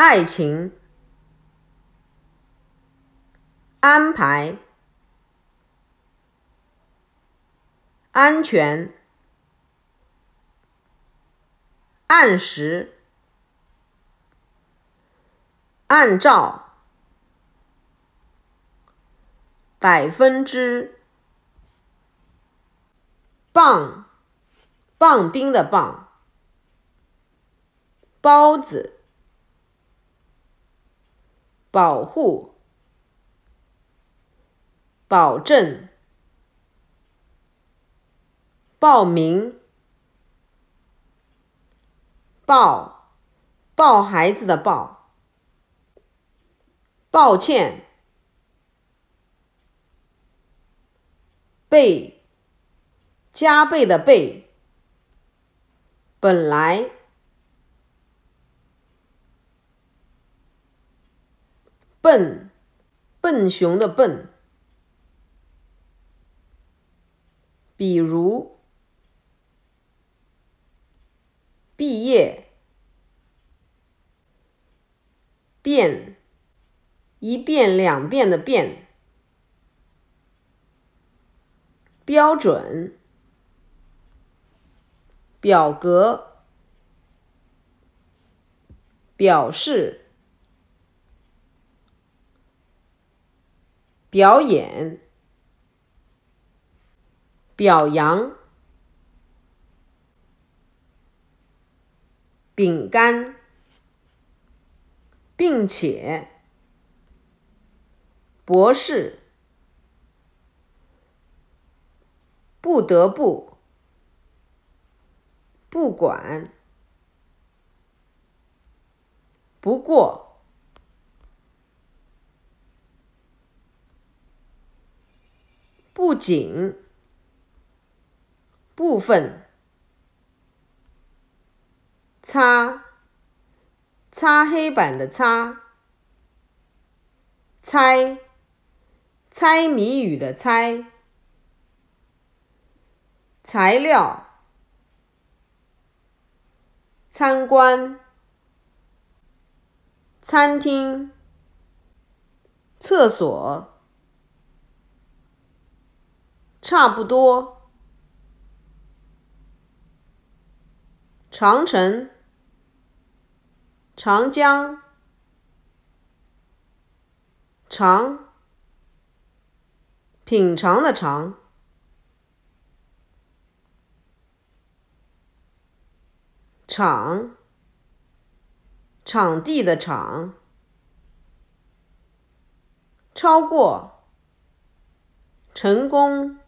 爱情安排安全按时按照百分之棒棒冰的棒包子。保护、保证、报名、抱、抱孩子的抱、抱歉、倍、加倍的倍、本来。笨，笨熊的笨。比如，毕业，变，一遍两遍的变。标准，表格，表示。表演，表扬，饼干，并且，博士不得不，不管，不过。不仅部分擦擦黑板的擦，猜猜谜语的猜，材料参观餐厅厕所。差不多，长城，长江，长，品尝的尝，场，场地的场，超过，成功。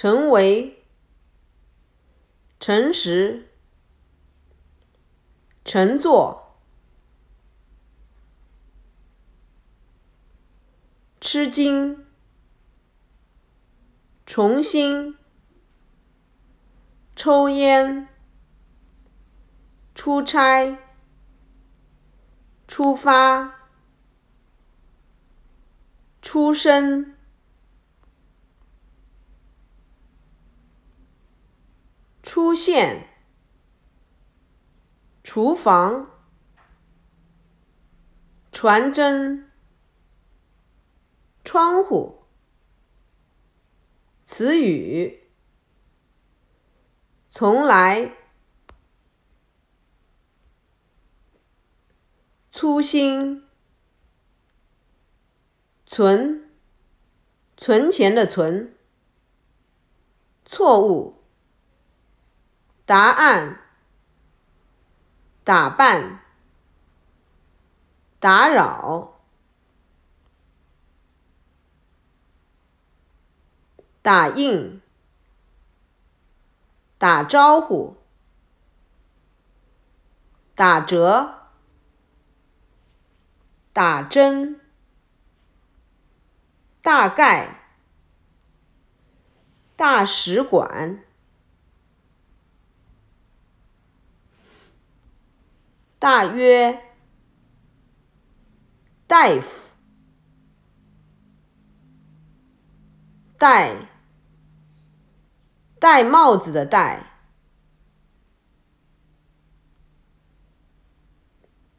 成为，诚实，乘坐，吃惊，重新，抽烟，出差，出发，出生。出现，厨房，传真，窗户，词语，从来，粗心，存，存钱的存，错误。答案，打扮，打扰，打印，打招呼，打折，打针，大概，大使馆。大约，大夫，戴戴帽子的戴，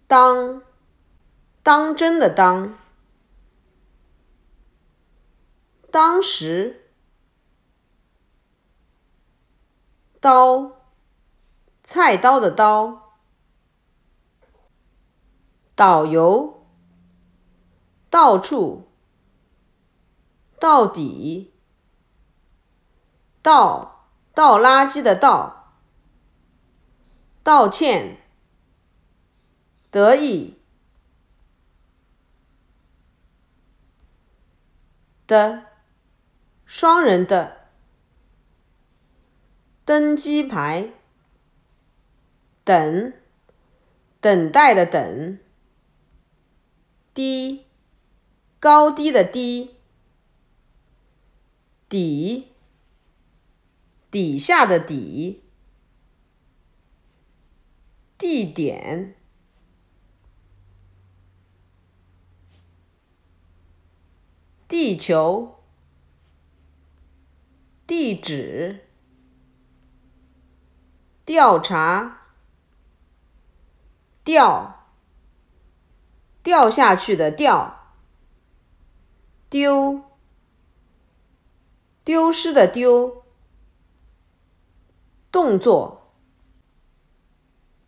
当当真的当，当时，刀，菜刀的刀。导游，到处，到底，倒倒垃圾的倒，道歉，得意的，双人的登机牌，等，等待的等。低，高低的低，底，底下的底，地点，地球，地址，调查，调。掉下去的掉，丢丢失的丢，动作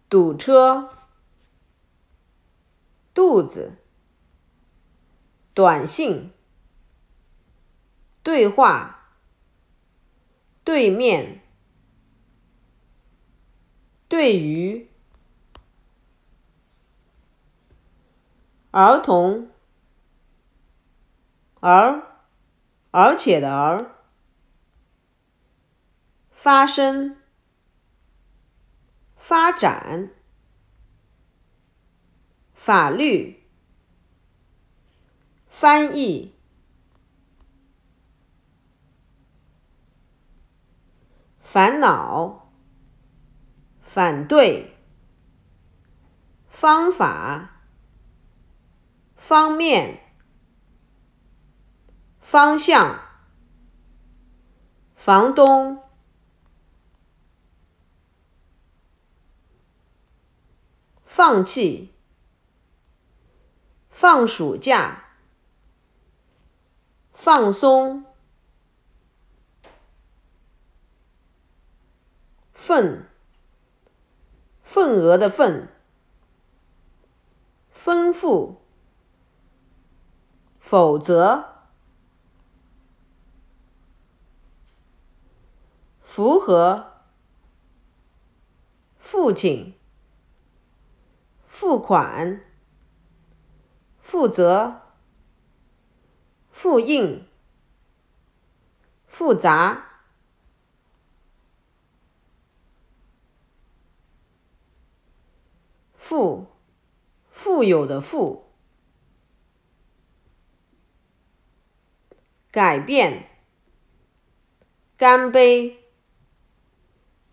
堵车，肚子短信对话对面对于。儿童，而，而且的而，发生，发展，法律，翻译，烦恼，反对，方法。方面，方向，房东，放弃，放暑假，放松，份，份额的份，丰富。否则，符合，父亲，付款，负责，复印，复杂，富，富有的富。改变，干杯，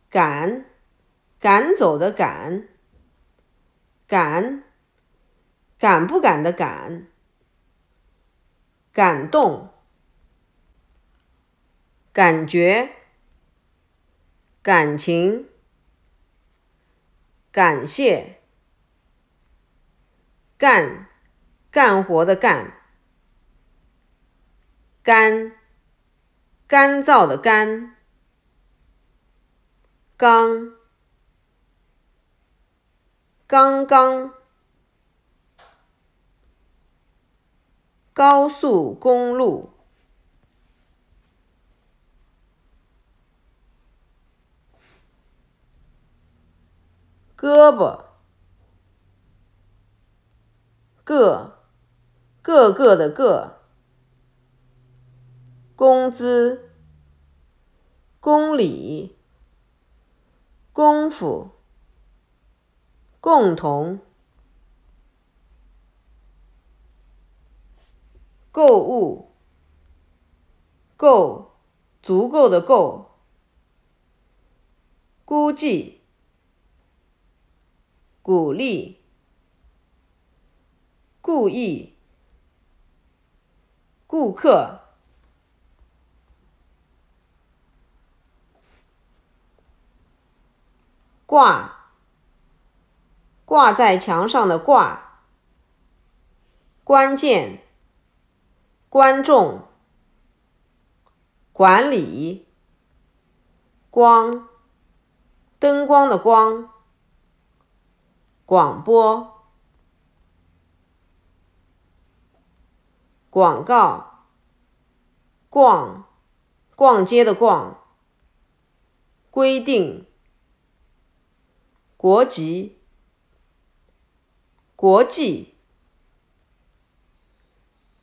赶赶走的赶，敢敢不敢的敢，感动，感觉，感情，感谢，干干活的干。干，干燥的干。刚，刚刚。高速公路。胳膊。个，个个的个。工资、公理、功夫、共同、购物、够足够的够、估计、鼓励、故意、顾客。挂挂在墙上的挂，关键观众管理光灯光的光，广播广告逛逛街的逛，规定。国籍、国际、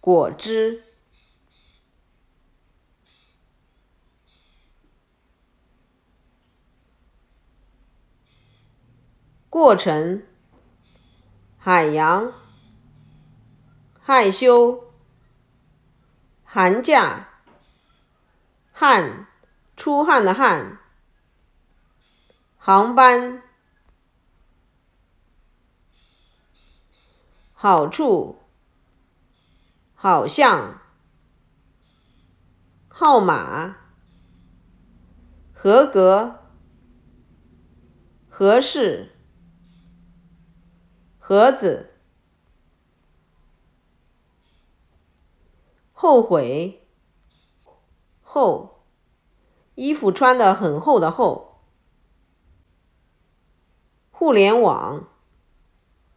果汁、过程、海洋、害羞、寒假、汗（出汗的汗）、航班。好处，好像号码合格合适盒子，后悔厚衣服穿的很厚的厚，互联网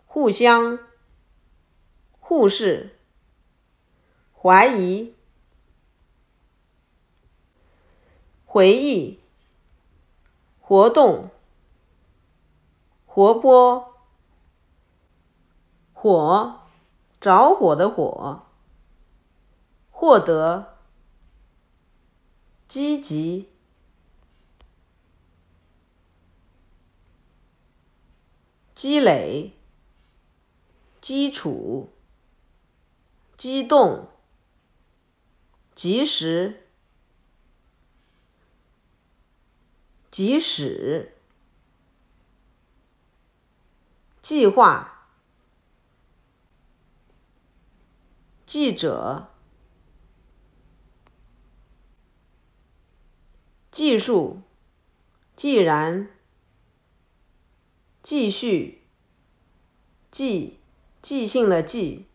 互相。护士怀疑回忆活动活泼火着火的火获得积极积累基础。机动，及时，即使，计划，记者，技术，既然，继续，记，记性的记。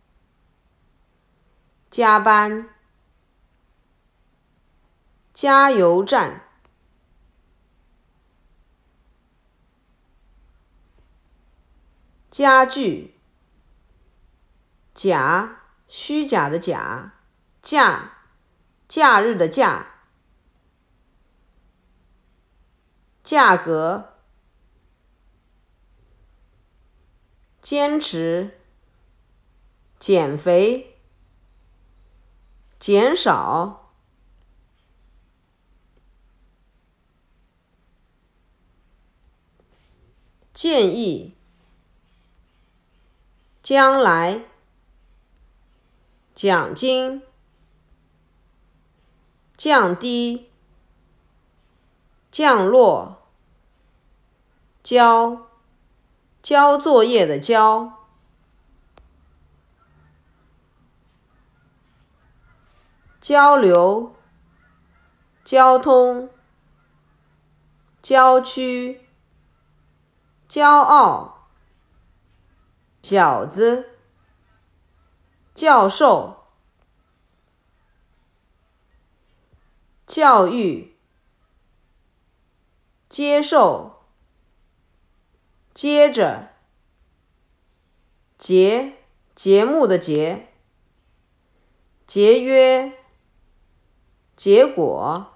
加班，加油站，家具，假虚假的假，假假日的假，价格，坚持，减肥。减少建议，将来奖金降低，降落交交作业的交。交流、交通、郊区、骄傲、饺子、教授、教育、接受、接着、节节目，的节节约。结果，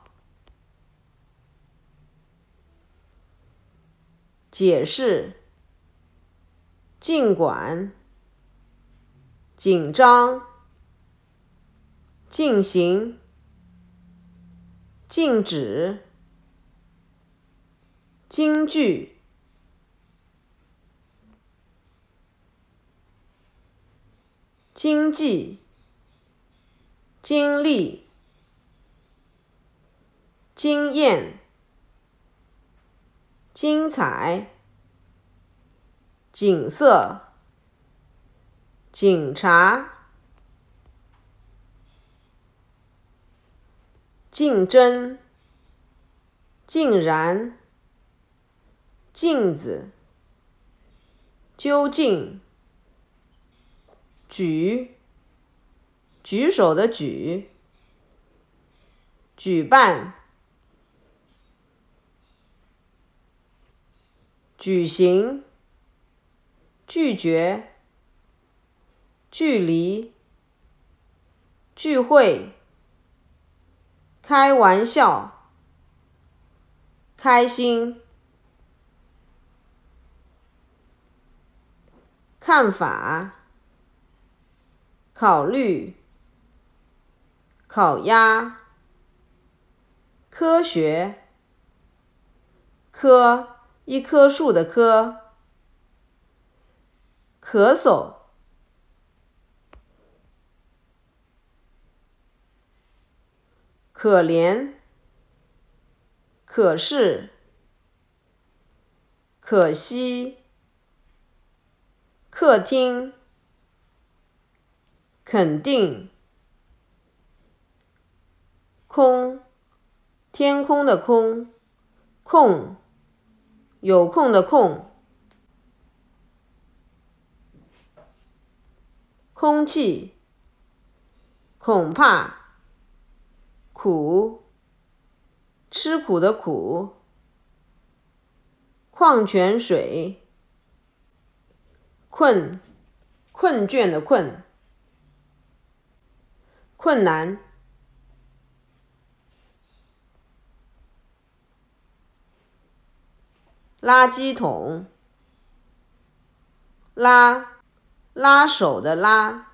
解释，尽管，紧张，进行，禁止，京剧，经济，经历。惊艳、精彩、景色、警察、竞争、竟然、镜子、究竟、举、举手的举、举办。举行，拒绝，距离，聚会，开玩笑，开心，看法，考虑，烤鸭，科学，科。一棵树的棵，咳嗽，可怜，可是，可惜，客厅，肯定，空，天空的空，空。有空的空，空气，恐怕，苦，吃苦的苦，矿泉水，困，困倦的困，困难。垃圾桶，拉拉手的拉，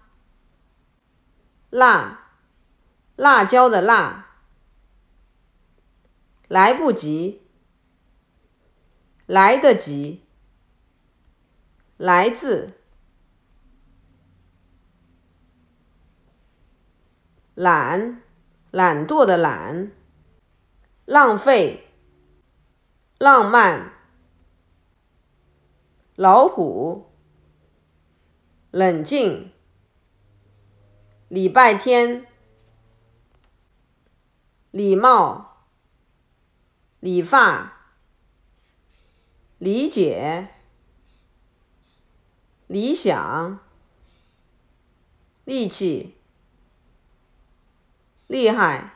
辣辣椒的辣，来不及，来得及，来自，懒懒惰的懒，浪费，浪漫。老虎，冷静。礼拜天，礼貌，理发，理解，理想，力气，厉害，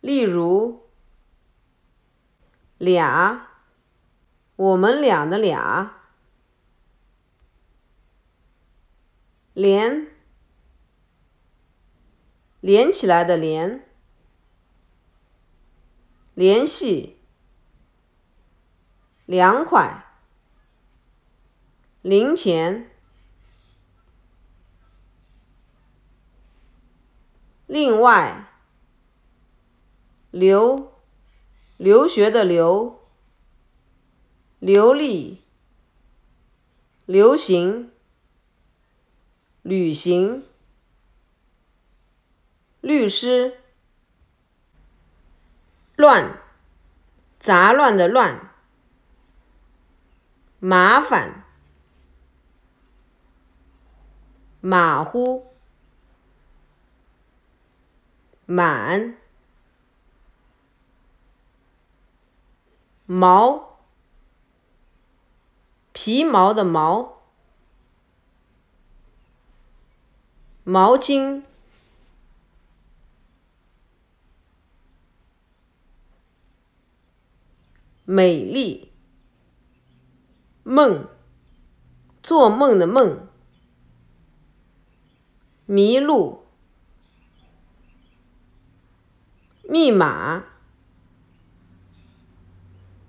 例如。俩，我们俩的俩，连，连起来的连，联系，两块，零钱，另外，留。留学的留，流利，流行，旅行，律师，乱，杂乱的乱，麻烦，马虎，满。毛，皮毛的毛，毛巾，美丽，梦，做梦的梦，麋鹿，密码。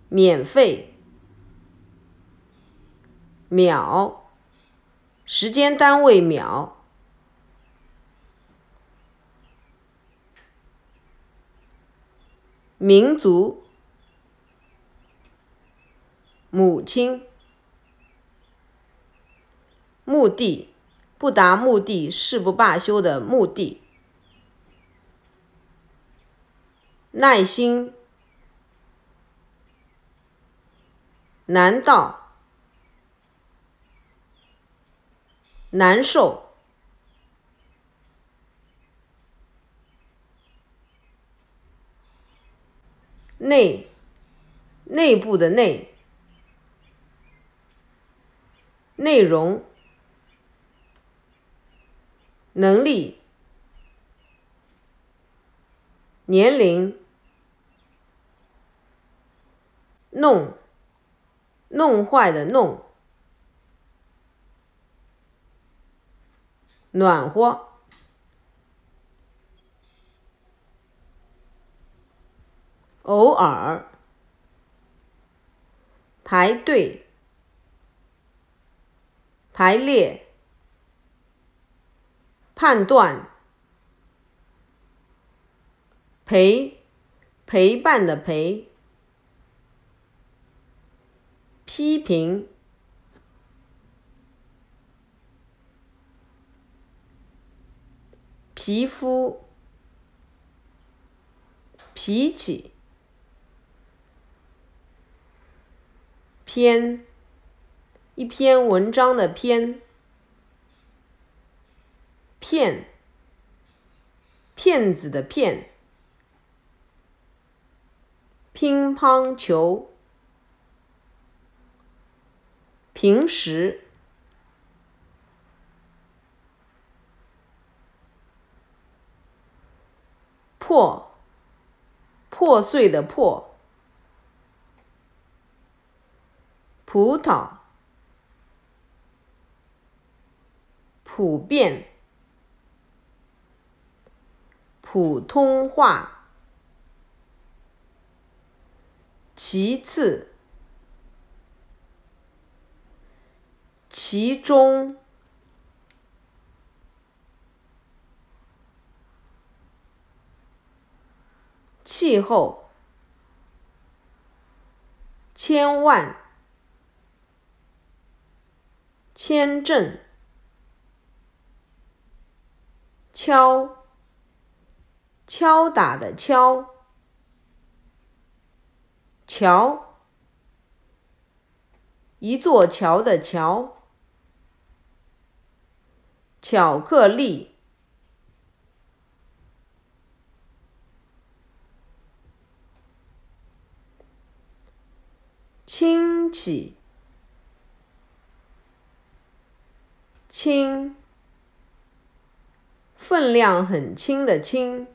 免费，秒，时间单位秒，民族，母亲，目的，不达目的誓不罢休的目的，耐心。难道难受？内内部的内内容能力年龄弄。弄坏的弄，暖和，偶尔，排队，排列，判断，陪陪伴的陪。批评、皮肤、脾气、篇，一篇文章的篇，骗、骗子的骗，乒乓球。平时，破，破碎的破，葡萄，普遍，普通话，其次。其中，气候，千万，签证，敲，敲打的敲，桥，一座桥的桥。巧克力，轻起，轻，分量很轻的轻，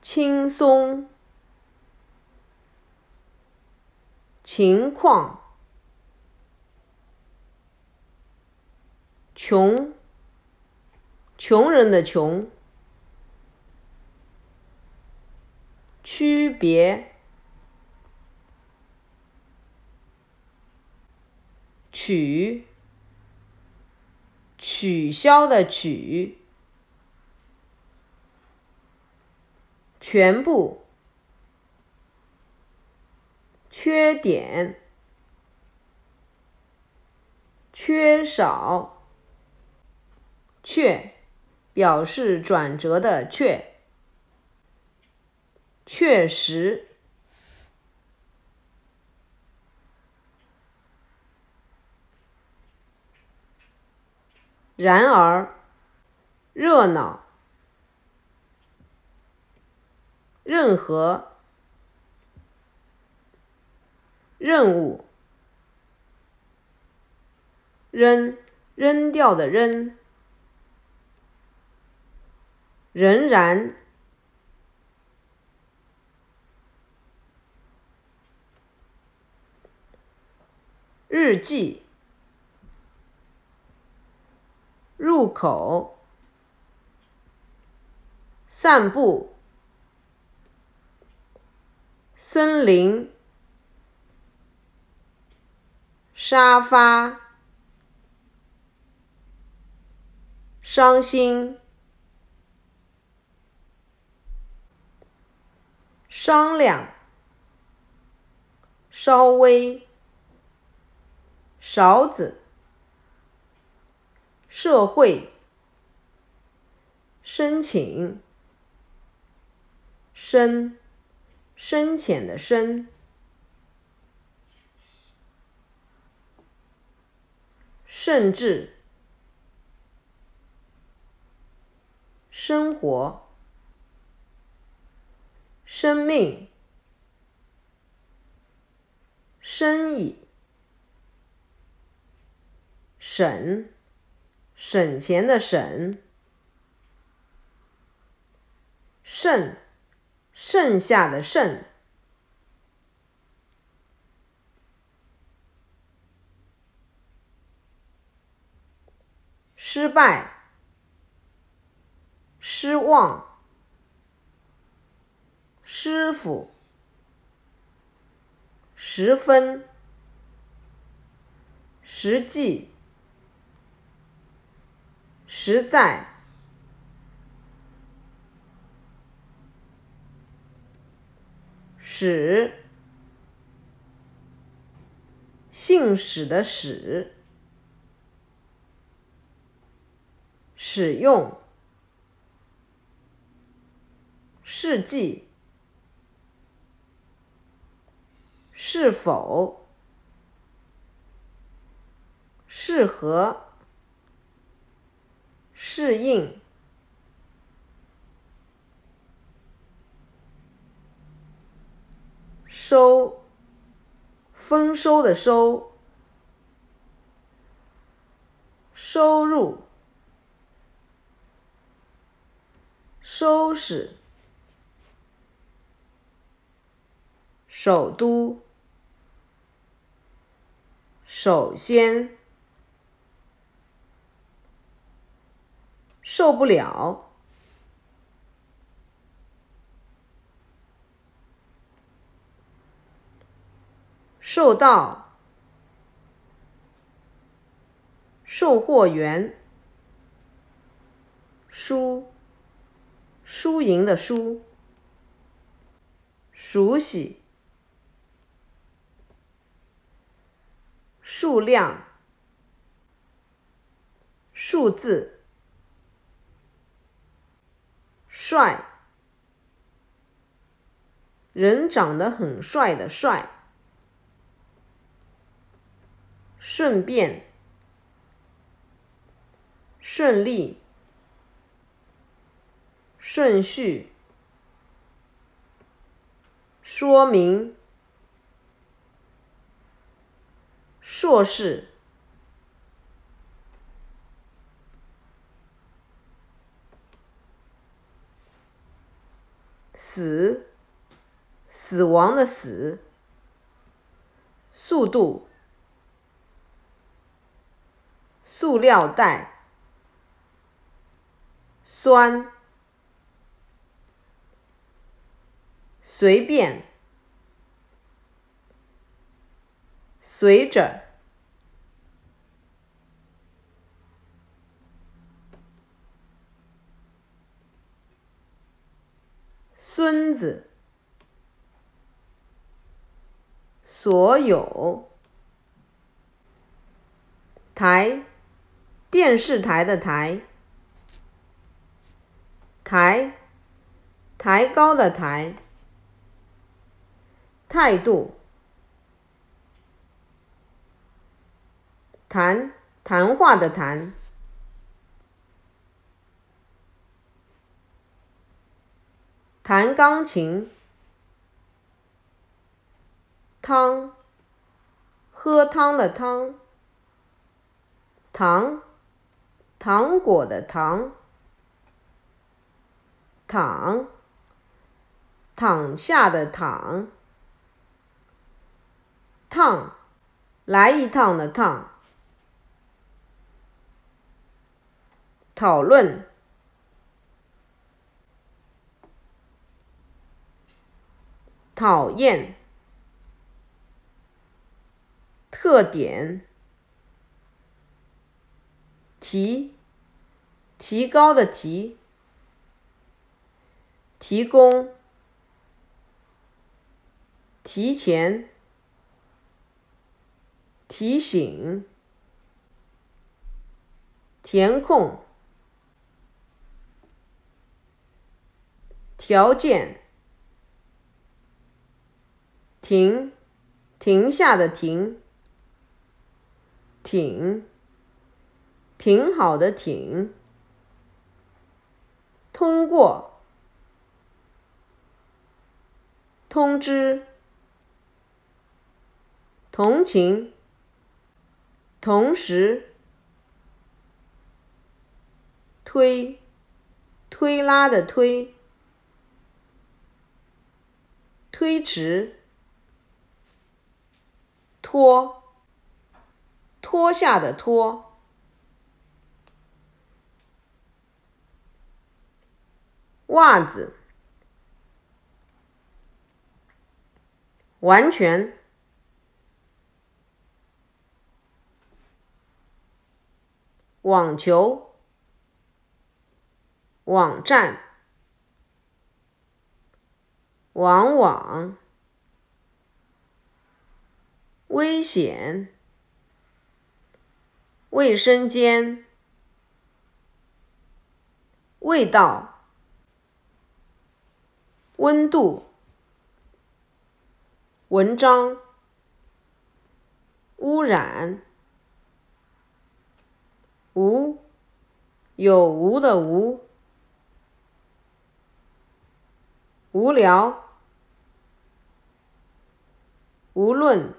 轻松，情况。穷，穷人的穷。区别，取，取消的取。全部，缺点，缺少。却，表示转折的却。确实，然而，热闹，任何，任务，扔，扔掉的扔。仍然，日记，入口，散步，森林，沙发，伤心。商量，稍微，勺子，社会，申请，深，深浅的深，甚至，生活。生命、生意、省省钱的省、剩剩下的剩、失败、失望。师傅，十分实际，实在使姓史的史，使用事迹。是否适合适应收丰收的收收入收拾首都。首先，受不了，受到售货员输输赢的输，熟悉。数量、数字、帅，人长得很帅的帅。顺便、顺利、顺序、说明。硕士，死，死亡的死，速度，塑料袋，酸，随便，随着。孙子，所有台，电视台的台，抬抬高的抬，态度，谈谈话的谈。弹钢琴，汤，喝汤的汤，糖，糖果的糖，躺，躺下的躺，烫，来一趟的烫。讨论。讨厌，特点，提，提高的提，提供，提前，提醒，填空，条件。停，停下的停。挺，挺好的挺。通过，通知，同情，同时，推，推拉的推。推迟。脱，脱下的脱，袜子，完全，网球，网站，往往。危险，卫生间，味道，温度，文章，污染，无，有无的无，无聊，无论。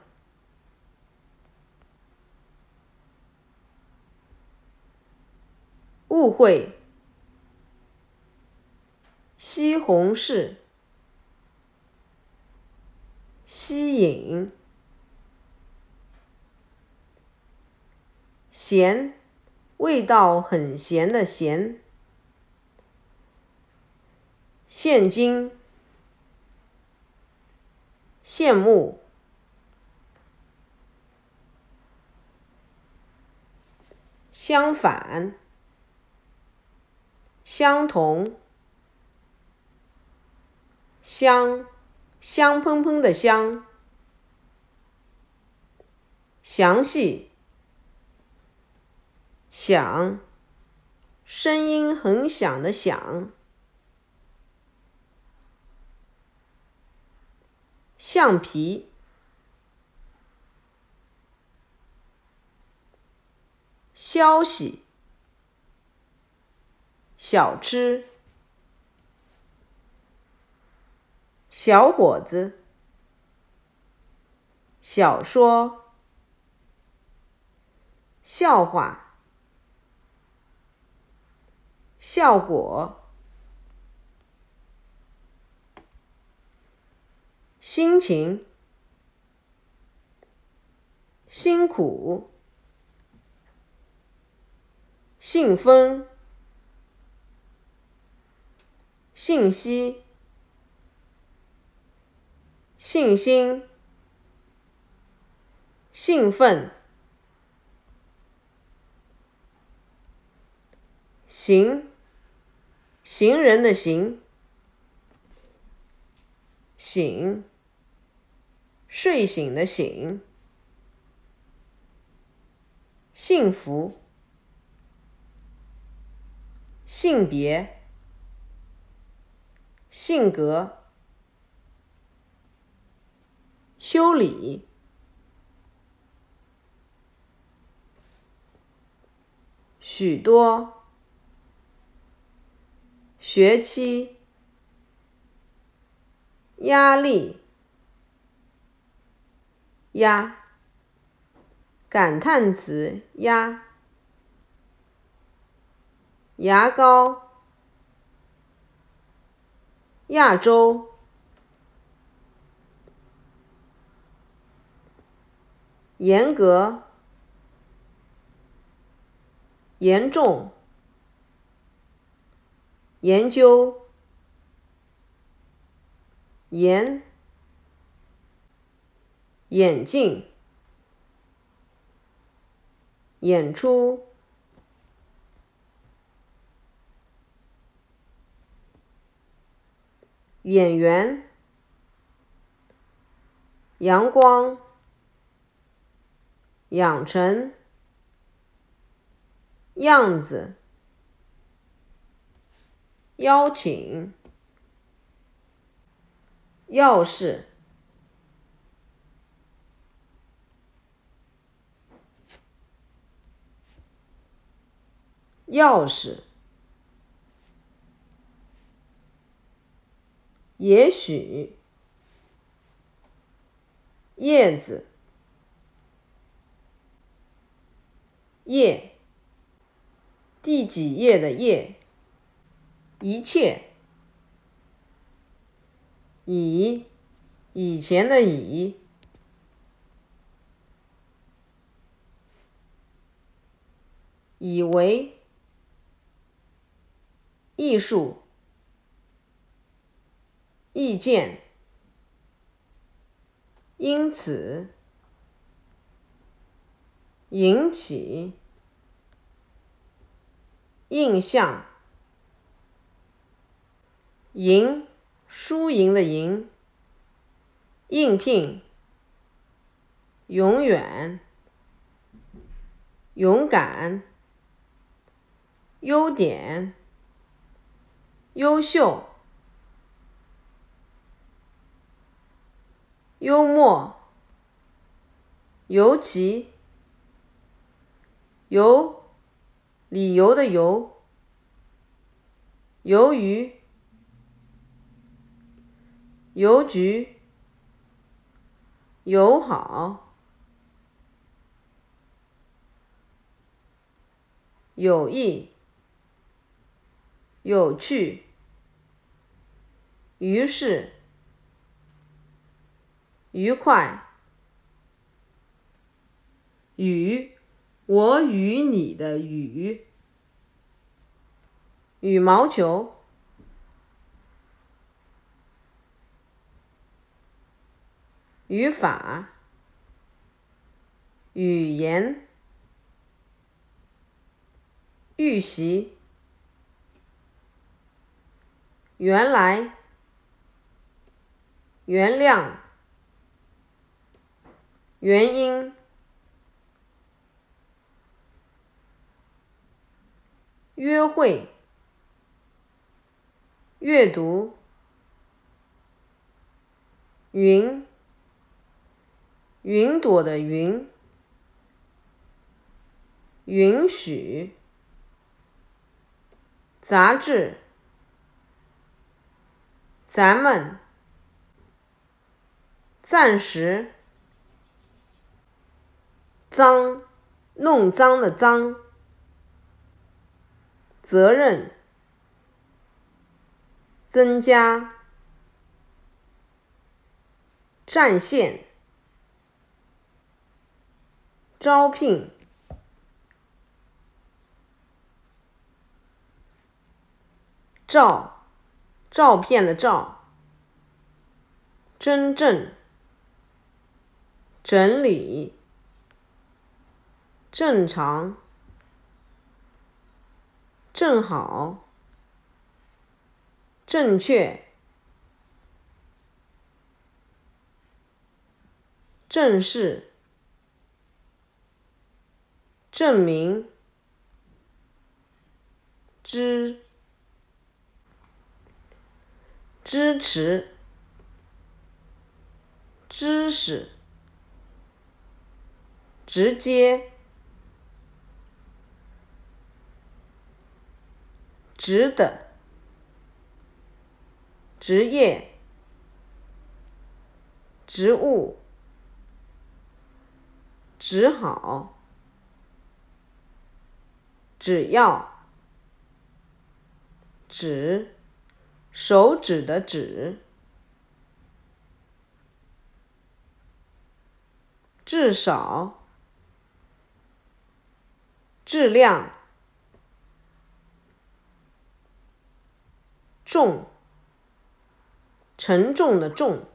误会，西红柿，吸引，咸，味道很咸的咸，现金，羡慕，相反。相同，香，香喷喷的香。详细，响，声音很响的响。橡皮，消息。小吃，小伙子，小说，笑话，效果，心情，辛苦，信封。信息，信心，兴奋，行，行人的行，醒，睡醒的醒，幸福，性别。性格修理许多学期压力压感叹词压牙膏。亚洲，严格，严重，研究，严、眼镜，演出。演员，阳光，养成，样子，邀请，钥匙，钥匙。也许，叶子，叶，第几页的页，一切，以，以前的以，以为，艺术。意见，因此引起印象，赢，输赢的赢，应聘，永远，勇敢，优点，优秀。幽默，尤其由理由的由，由于邮局友好，有意有趣，于是。愉快。与我与你的与。羽毛球。语法。语言。预习。原来。原谅。原因，约会，阅读，云，云朵的云，允许，杂志，咱们，暂时。脏，弄脏的脏。责任，增加，战线，招聘，照，照片的照，真正，整理。正常，正好，正确，正是，证明，支支持，知识，直接。值得、职业、职务、只好、只要、指、手指的指、至少、质量。重，沉重的重，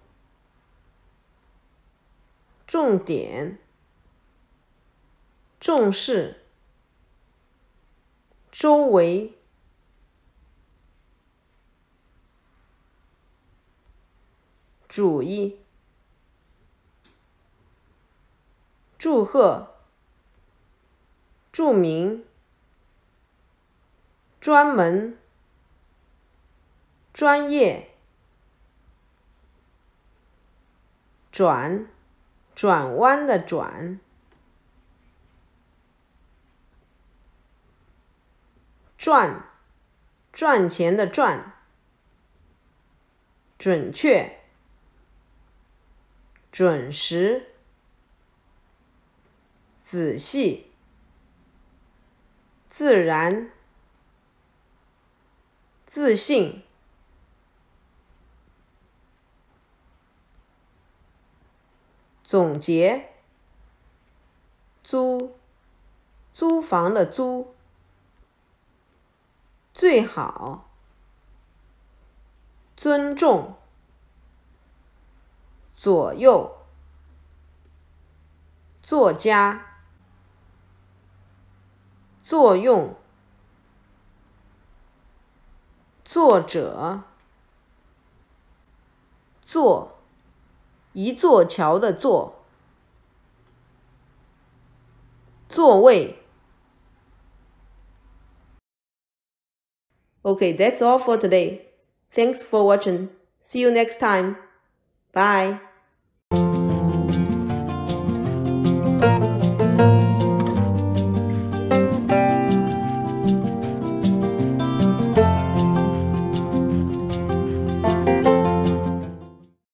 重点，重视，周围，主意，祝贺，著名，专门。专业，转，转弯的转，赚，赚钱的赚，准确，准时，仔细，自然，自信。总结，租，租房的租，最好，尊重，左右，作家，作用，作者，作。一座桥的座座位。Okay, that's all for today. Thanks for watching. See you next time. Bye.